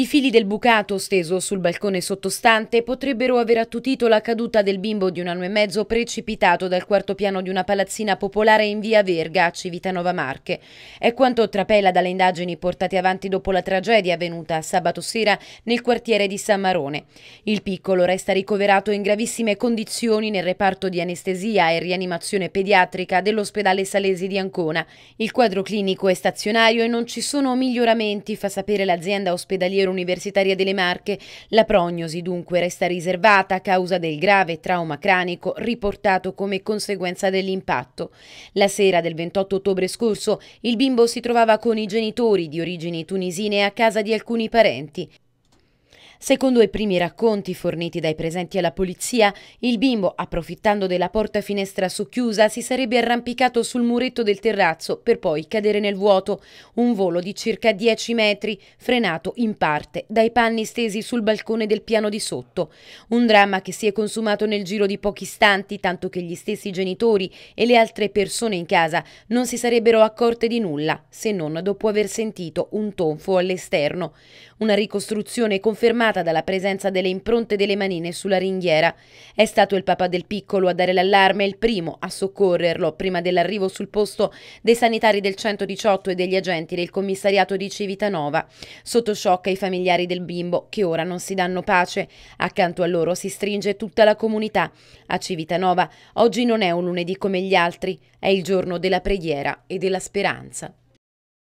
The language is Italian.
I fili del bucato steso sul balcone sottostante potrebbero aver attutito la caduta del bimbo di un anno e mezzo precipitato dal quarto piano di una palazzina popolare in via Verga, a Civitanova Marche. È quanto trapela dalle indagini portate avanti dopo la tragedia avvenuta sabato sera nel quartiere di San Marone. Il piccolo resta ricoverato in gravissime condizioni nel reparto di anestesia e rianimazione pediatrica dell'ospedale Salesi di Ancona. Il quadro clinico è stazionario e non ci sono miglioramenti, fa sapere l'azienda ospedaliera universitaria delle Marche. La prognosi dunque resta riservata a causa del grave trauma cranico riportato come conseguenza dell'impatto. La sera del 28 ottobre scorso il bimbo si trovava con i genitori di origini tunisine a casa di alcuni parenti. Secondo i primi racconti forniti dai presenti alla polizia, il bimbo, approfittando della porta finestra socchiusa, si sarebbe arrampicato sul muretto del terrazzo per poi cadere nel vuoto. Un volo di circa 10 metri, frenato in parte dai panni stesi sul balcone del piano di sotto. Un dramma che si è consumato nel giro di pochi istanti, tanto che gli stessi genitori e le altre persone in casa non si sarebbero accorte di nulla, se non dopo aver sentito un tonfo all'esterno. Una ricostruzione confermata confermata dalla presenza delle impronte delle manine sulla ringhiera. È stato il papà del piccolo a dare l'allarme e il primo a soccorrerlo prima dell'arrivo sul posto dei sanitari del 118 e degli agenti del commissariato di Civitanova. Sotto shock ai familiari del bimbo che ora non si danno pace. Accanto a loro si stringe tutta la comunità. A Civitanova oggi non è un lunedì come gli altri, è il giorno della preghiera e della speranza.